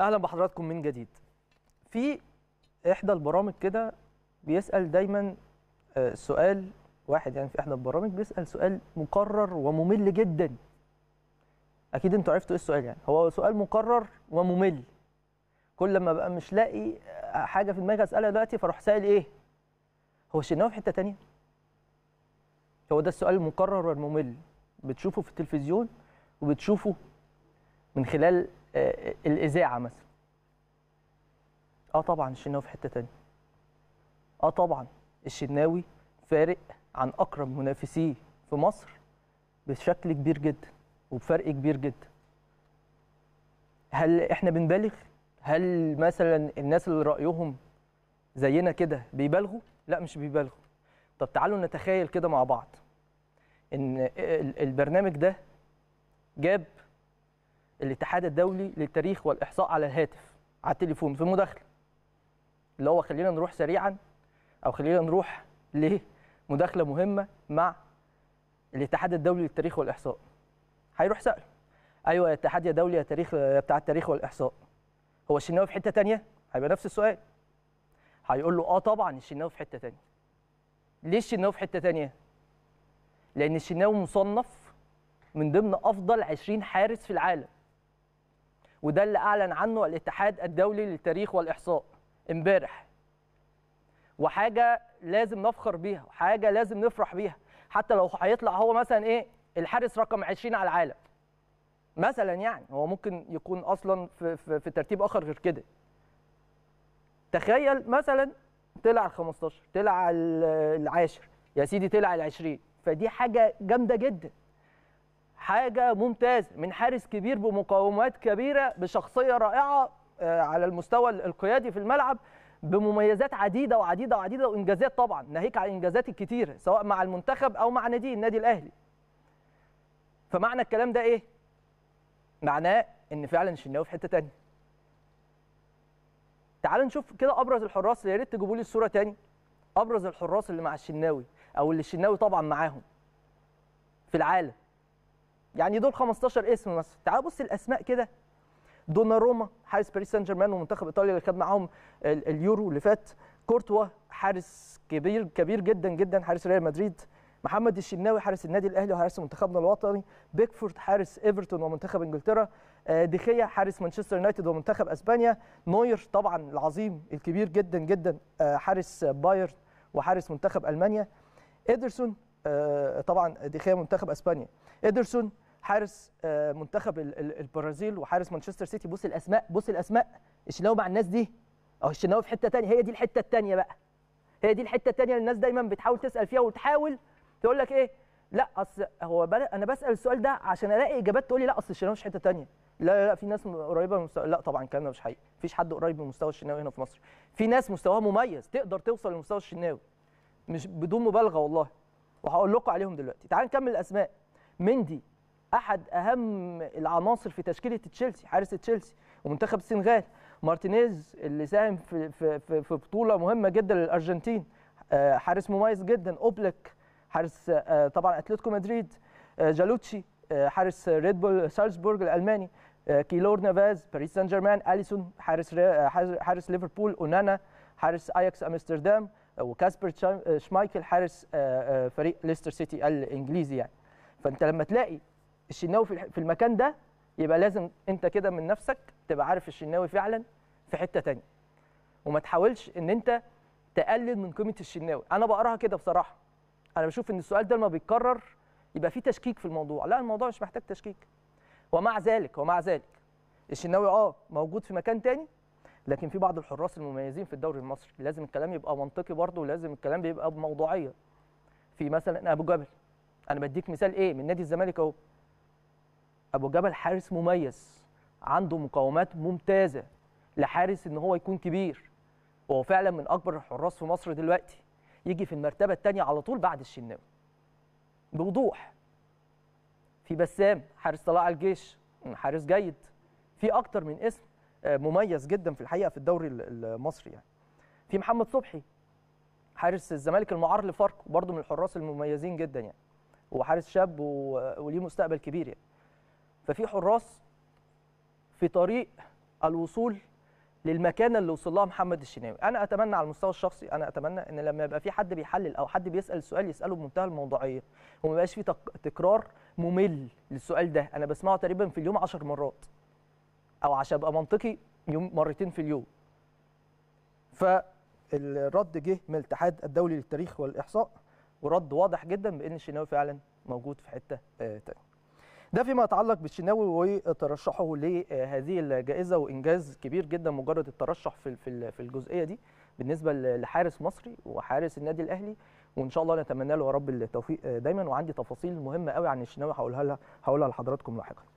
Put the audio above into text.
اهلا بحضراتكم من جديد في احدى البرامج كده بيسال دايما آه، سؤال واحد يعني في احدى البرامج بيسال سؤال مكرر وممل جدا اكيد انتوا عرفتوا ايه السؤال يعني هو سؤال مكرر وممل كل ما بقى مش لاقي آه، حاجه في دماغي اسالها دلوقتي فاروح سائل ايه هو الشناوي في حته تانية هو ده السؤال المكرر والممل بتشوفه في التلفزيون وبتشوفه من خلال الاذاعه مثلا اه طبعا الشناوي في حته ثانيه اه طبعا الشناوي فارق عن اقرب منافسيه في مصر بشكل كبير جدا وبفرق كبير جدا هل احنا بنبالغ هل مثلا الناس اللي رايهم زينا كده بيبالغوا لا مش بيبالغوا طب تعالوا نتخيل كده مع بعض ان البرنامج ده جاب الاتحاد الدولي للتاريخ والاحصاء على الهاتف على التليفون في مداخله اللي هو خلينا نروح سريعا او خلينا نروح لمداخله مهمه مع الاتحاد الدولي للتاريخ والاحصاء هيروح سأله ايوه يا اتحاد يا دولي يا تاريخ بتاع التاريخ والاحصاء هو الشناوي في حته ثانيه هيبقى نفس السؤال هيقول له اه طبعا الشناوي في حته ثانيه ليه الشناوي في حته ثانيه لان الشناوي مصنف من ضمن افضل 20 حارس في العالم وده اللي اعلن عنه الاتحاد الدولي للتاريخ والاحصاء امبارح وحاجه لازم نفخر بيها وحاجه لازم نفرح بيها حتى لو هيطلع هو مثلا ايه الحارس رقم 20 على العالم مثلا يعني هو ممكن يكون اصلا في, في, في ترتيب اخر غير كده تخيل مثلا طلع ال 15 طلع العاشر يا سيدي طلع ال 20 فدي حاجه جامده جدا حاجه ممتازه من حارس كبير بمقاومات كبيره بشخصيه رائعه آه، على المستوى القيادي في الملعب بمميزات عديده وعديده وعديده وانجازات طبعا ناهيك عن الانجازات الكتير سواء مع المنتخب او مع نادي النادي الاهلي فمعنى الكلام ده ايه معناه ان فعلا الشناوي في حته تانية تعالوا نشوف كده ابرز الحراس يا ريت تجيبوا لي الصوره تاني ابرز الحراس اللي مع الشناوي او اللي الشناوي طبعا معاهم في العالم يعني دول 15 اسم بس تعال بص الاسماء كده دونا روما حارس باريس سان جيرمان ومنتخب ايطاليا اللي خد معاهم اليورو اللي فات كورتوا حارس كبير كبير جدا جدا حارس ريال مدريد محمد الشناوي حارس النادي الاهلي وحارس منتخبنا الوطني بيكفورد حارس ايفرتون ومنتخب انجلترا آه، دخيا حارس مانشستر يونايتد ومنتخب اسبانيا نوير طبعا العظيم الكبير جدا جدا آه، حارس بايرن وحارس منتخب المانيا ادرسون آه، طبعا ديخيا منتخب اسبانيا ادرسون حارس آه، منتخب البرازيل وحارس مانشستر سيتي بص الاسماء بص الاسماء الشناوي مع الناس دي اهو الشناوي في حته ثانيه هي دي الحته الثانيه بقى هي دي الحته الثانيه اللي الناس دايما بتحاول تسال فيها وتحاول تقول لك ايه لا اصل هو انا بسال السؤال ده عشان الاقي اجابات تقول لي لا اصل الشناوي في حته ثانيه لا لا في ناس قريبه من مستوى لا طبعا الكلام ده مش حقيقي مفيش حد قريب من مستوى الشناوي هنا في مصر في ناس مستواها مميز تقدر توصل لمستوى الشناوي مش بدون مبالغه والله وهقول لكم عليهم دلوقتي تعال نكمل الاسماء مندي احد اهم العناصر في تشكيله تشيلسي حارس تشيلسي ومنتخب السنغال مارتينيز اللي ساهم في في في, في بطوله مهمه جدا للارجنتين آه، حارس مميز جدا اوبلك حارس آه، طبعا اتلتيكو مدريد آه، جالوتشي حارس ريد بول سالزبورغ الالماني كيلور نافاز باريس سان جيرمان اليسون حارس حارس ليفربول اونانا حارس اياكس امستردام وكاسبر آه، شمايكل حارس آه، آه، فريق ليستر سيتي الانجليزي يعني فانت لما تلاقي الشناوي في المكان ده يبقى لازم انت كده من نفسك تبقى عارف الشناوي فعلا في حته تانية وما تحاولش ان انت تقلل من قيمه الشناوي انا بقراها كده بصراحه انا بشوف ان السؤال ده لما بيتكرر يبقى في تشكيك في الموضوع لا الموضوع مش محتاج تشكيك ومع ذلك ومع ذلك الشناوي اه موجود في مكان تاني لكن في بعض الحراس المميزين في الدوري المصري لازم الكلام يبقى منطقي برضه ولازم الكلام بيبقى بموضوعيه في مثلا ابو جبل انا بديك مثال ايه من نادي الزمالك اهو ابو جبل حارس مميز عنده مقاومات ممتازه لحارس ان هو يكون كبير وهو فعلا من اكبر الحراس في مصر دلوقتي يجي في المرتبه الثانيه على طول بعد الشناوي بوضوح في بسام حارس طلائع الجيش حارس جيد في اكتر من اسم آه، مميز جدا في الحقيقه في الدوري المصري يعني في محمد صبحي حارس الزمالك المعار لفاركو برضه من الحراس المميزين جدا يعني وحارس شاب وليه مستقبل كبير يعني ففي حراس في طريق الوصول للمكانه اللي وصل لها محمد الشناوي انا اتمنى على المستوى الشخصي انا اتمنى ان لما يبقى في حد بيحلل او حد بيسال سؤال يساله بمنتهى الموضوعيه وما يبقاش في تكرار ممل للسؤال ده انا بسمعه تقريبا في اليوم 10 مرات او عشان ابقى منطقي يوم مرتين في اليوم فالرد جه من الاتحاد الدولي للتاريخ والاحصاء ورد واضح جدا بان الشناوي فعلا موجود في حته آه، تانية ده فيما يتعلق بالشناوي وترشحه لهذه الجائزه وانجاز كبير جدا مجرد الترشح في في الجزئيه دي بالنسبه لحارس مصري وحارس النادي الاهلي وان شاء الله نتمنى له يا رب التوفيق آه، دايما وعندي تفاصيل مهمه قوي عن الشناوي هقولها هقولها لحضراتكم لاحقا